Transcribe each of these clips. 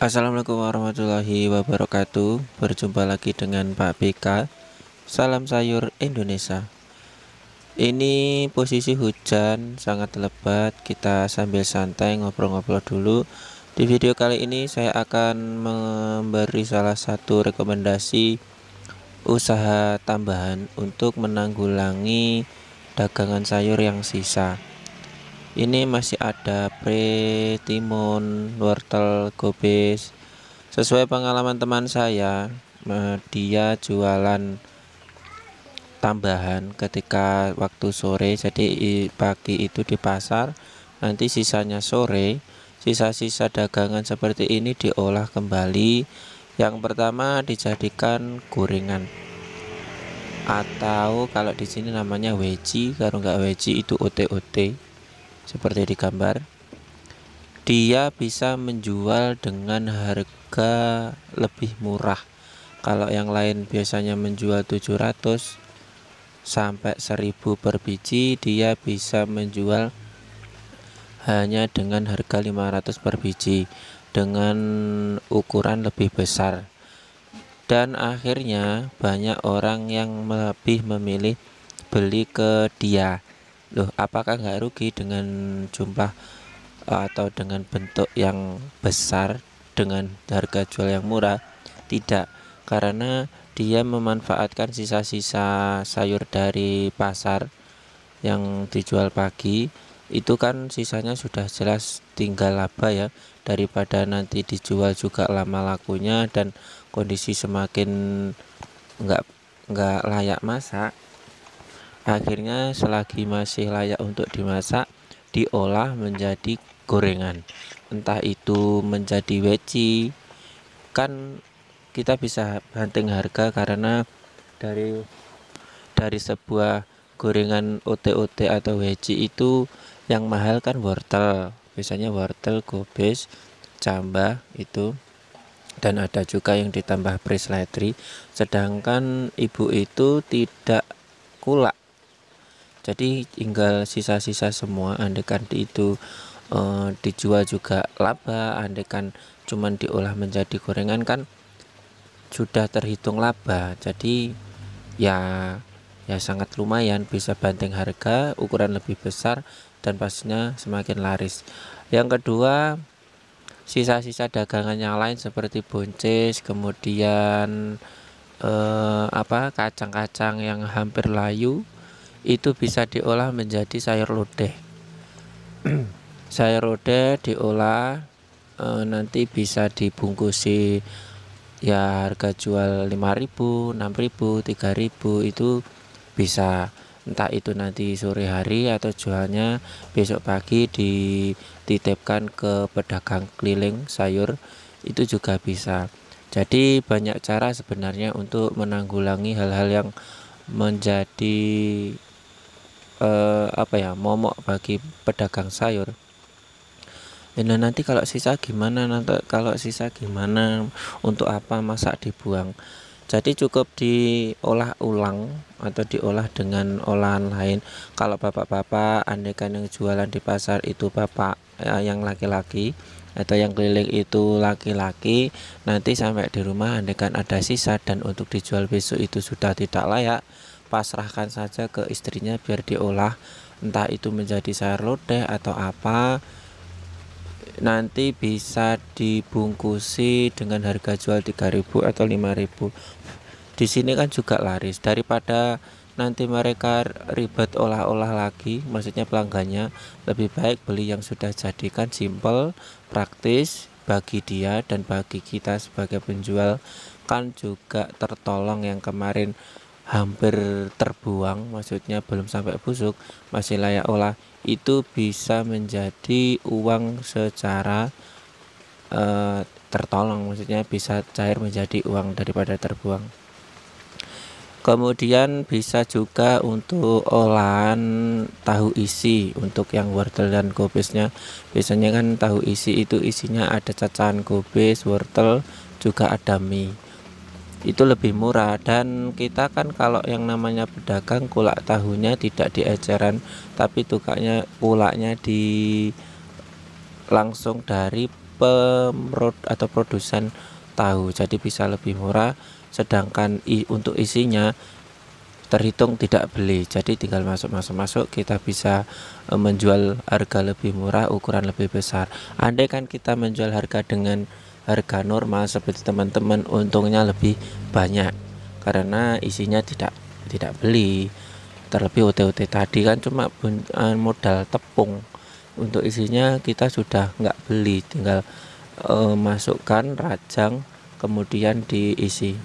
Assalamualaikum warahmatullahi wabarakatuh Berjumpa lagi dengan Pak BK Salam sayur Indonesia Ini posisi hujan sangat lebat Kita sambil santai ngobrol-ngobrol dulu Di video kali ini saya akan memberi salah satu rekomendasi Usaha tambahan untuk menanggulangi dagangan sayur yang sisa ini masih ada pre timun wortel gobes sesuai pengalaman teman saya eh, dia jualan tambahan ketika waktu sore jadi pagi itu di pasar nanti sisanya sore sisa-sisa dagangan seperti ini diolah kembali yang pertama dijadikan gorengan atau kalau di sini namanya weji kalau nggak weji itu ote-ote seperti di gambar dia bisa menjual dengan harga lebih murah kalau yang lain biasanya menjual 700 sampai 1000 per biji dia bisa menjual hanya dengan harga 500 per biji dengan ukuran lebih besar dan akhirnya banyak orang yang lebih memilih beli ke dia Loh, apakah nggak rugi dengan jumlah eh, atau dengan bentuk yang besar dengan harga jual yang murah? Tidak, karena dia memanfaatkan sisa-sisa sayur dari pasar yang dijual pagi itu kan sisanya sudah jelas tinggal laba ya daripada nanti dijual juga lama lakunya dan kondisi semakin nggak nggak layak masak Akhirnya selagi masih layak untuk dimasak, diolah menjadi gorengan. Entah itu menjadi weci, kan kita bisa banting harga karena dari dari sebuah gorengan OTOT atau weci itu yang mahal kan wortel. Biasanya wortel, gobes, cambah itu dan ada juga yang ditambah presletri sedangkan ibu itu tidak kulak jadi tinggal sisa-sisa semua andekan itu uh, dijual juga laba andekan cuman diolah menjadi gorengan kan sudah terhitung laba jadi ya ya sangat lumayan bisa banting harga ukuran lebih besar dan pastinya semakin laris yang kedua sisa-sisa dagangan yang lain seperti boncis kemudian eh, apa kacang-kacang yang hampir layu itu bisa diolah menjadi sayur lodeh. sayur lodeh diolah e, nanti bisa dibungkusi ya harga jual 5000, 6000, 3000 itu bisa entah itu nanti sore hari atau jualnya besok pagi dititipkan ke pedagang keliling sayur itu juga bisa. Jadi banyak cara sebenarnya untuk menanggulangi hal-hal yang menjadi eh, apa ya momok bagi pedagang sayur nanti kalau sisa gimana nanti kalau sisa gimana untuk apa masak dibuang jadi cukup diolah ulang atau diolah dengan olahan lain kalau bapak-bapak andaikan yang jualan di pasar itu bapak ya, yang laki-laki atau yang keliling itu laki-laki nanti sampai di rumah andaikan ada sisa dan untuk dijual besok itu sudah tidak layak pasrahkan saja ke istrinya biar diolah entah itu menjadi sayur lodeh atau apa nanti bisa dibungkusi dengan harga jual 3000 atau 5000 di sini kan juga laris daripada nanti mereka ribet olah-olah lagi maksudnya pelanggannya lebih baik beli yang sudah jadikan simple praktis bagi dia dan bagi kita sebagai penjual kan juga tertolong yang kemarin hampir terbuang, maksudnya belum sampai busuk, masih layak olah, itu bisa menjadi uang secara uh, tertolong, maksudnya bisa cair menjadi uang daripada terbuang. Kemudian bisa juga untuk olahan tahu isi untuk yang wortel dan kubisnya. Biasanya kan tahu isi itu isinya ada cacahan kubis, wortel, juga ada mie itu lebih murah dan kita kan kalau yang namanya pedagang kulak tahunya tidak di eceran tapi tukaknya kulaknya di langsung dari pemrod atau produsen tahu jadi bisa lebih murah sedangkan i, untuk isinya terhitung tidak beli jadi tinggal masuk masuk masuk kita bisa e, menjual harga lebih murah ukuran lebih besar andai kan kita menjual harga dengan harga normal seperti teman-teman untungnya lebih banyak karena isinya tidak tidak beli terlebih OTOT tadi kan cuma eh, modal tepung untuk isinya kita sudah nggak beli tinggal e, masukkan rajang kemudian diisi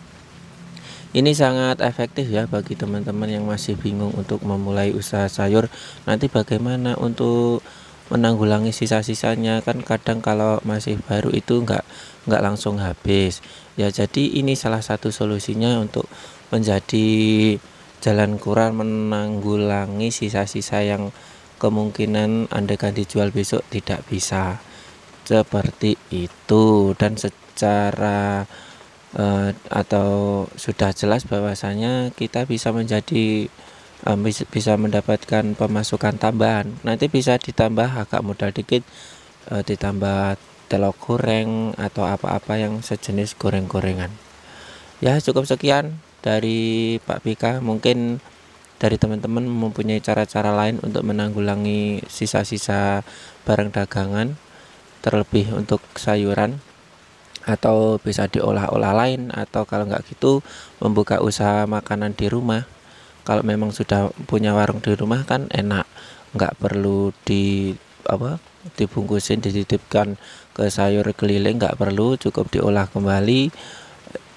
ini sangat efektif ya bagi teman-teman yang masih bingung untuk memulai usaha sayur nanti bagaimana untuk menanggulangi sisa-sisanya kan kadang kalau masih baru itu enggak nggak langsung habis ya jadi ini salah satu solusinya untuk menjadi jalan kurang menanggulangi sisa-sisa yang kemungkinan anda akan dijual besok tidak bisa seperti itu dan secara uh, atau sudah jelas bahwasanya kita bisa menjadi um, bisa mendapatkan pemasukan tambahan nanti bisa ditambah agak modal dikit uh, ditambah telok goreng atau apa-apa yang sejenis goreng-gorengan ya cukup sekian dari Pak Pika mungkin dari teman-teman mempunyai cara-cara lain untuk menanggulangi sisa-sisa barang dagangan terlebih untuk sayuran atau bisa diolah-olah lain atau kalau nggak gitu membuka usaha makanan di rumah kalau memang sudah punya warung di rumah kan enak nggak perlu di apa dibungkusin dititipkan ke sayur keliling nggak perlu cukup diolah kembali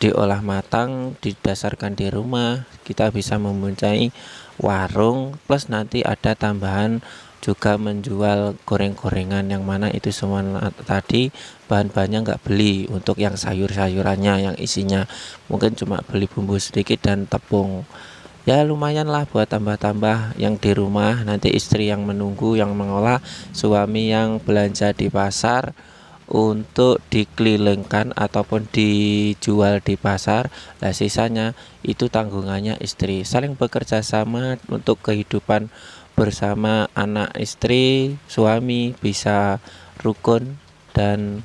diolah matang didasarkan di rumah kita bisa mempunyai warung plus nanti ada tambahan juga menjual goreng-gorengan yang mana itu semua tadi bahan-bahannya nggak beli untuk yang sayur-sayurannya yang isinya mungkin cuma beli bumbu sedikit dan tepung ya lumayan lah buat tambah-tambah yang di rumah nanti istri yang menunggu yang mengolah suami yang belanja di pasar untuk dikelilingkan ataupun dijual di pasar lah sisanya itu tanggungannya istri saling bekerja sama untuk kehidupan bersama anak istri suami bisa rukun dan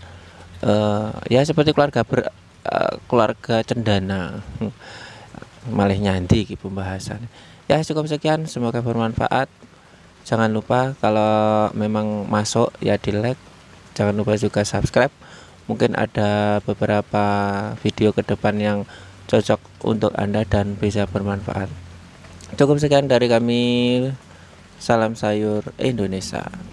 uh, ya seperti keluarga ber, uh, keluarga cendana malih nyandi ki pembahasan ya cukup sekian semoga bermanfaat jangan lupa kalau memang masuk ya di like jangan lupa juga subscribe mungkin ada beberapa video ke depan yang cocok untuk Anda dan bisa bermanfaat. Cukup sekian dari kami. Salam sayur Indonesia.